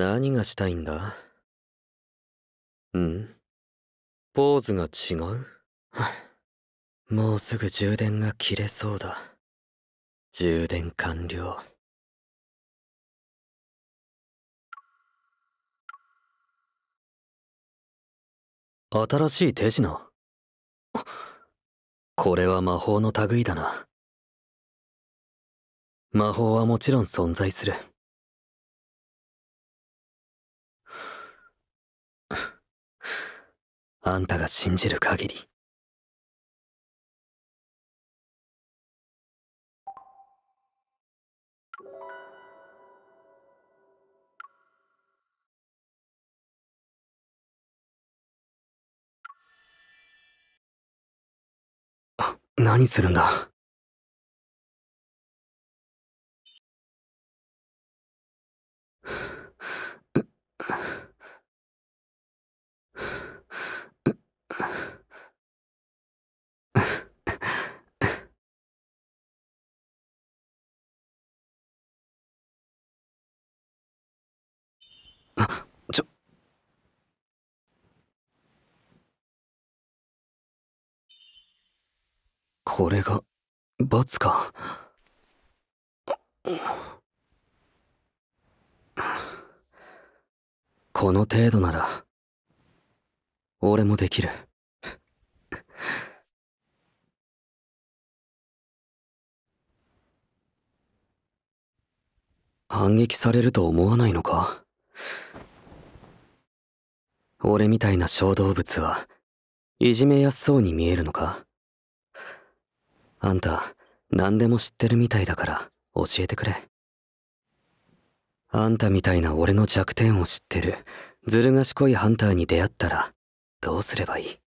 何がしたいんだうんポーズが違う もうすぐ充電が切れそうだ。充電完了。新しい手品。これは魔法の類だな。魔法はもちろん存在する。あんたが信じる限り何するんだちょこれが罰かこの程度なら俺もできる反撃されると思わないのか俺みたいな小動物はいじめやすそうに見えるのかあんた何でも知ってるみたいだから教えてくれあんたみたいな俺の弱点を知ってるずる賢いハンターに出会ったらどうすればいい